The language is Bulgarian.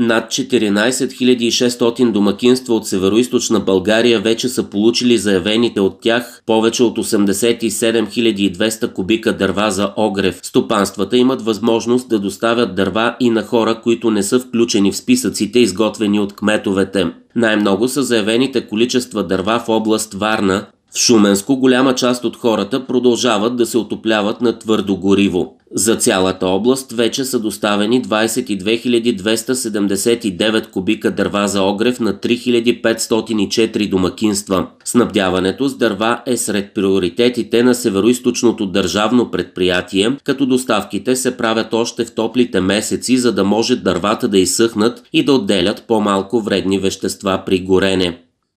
Над 14 600 домакинства от Североизточна България вече са получили заявените от тях повече от 87 200 кубика дърва за огрев. Стопанствата имат възможност да доставят дърва и на хора, които не са включени в списъците, изготвени от кметовете. Най-много са заявените количества дърва в област Варна, в Шуменско голяма част от хората продължават да се отопляват на твърдо гориво. За цялата област вече са доставени 22 279 кубика дърва за огрев на 3504 домакинства. Снабдяването с дърва е сред приоритетите на Североизточното държавно предприятие, като доставките се правят още в топлите месеци, за да може дървата да изсъхнат и да отделят по-малко вредни вещества при горене.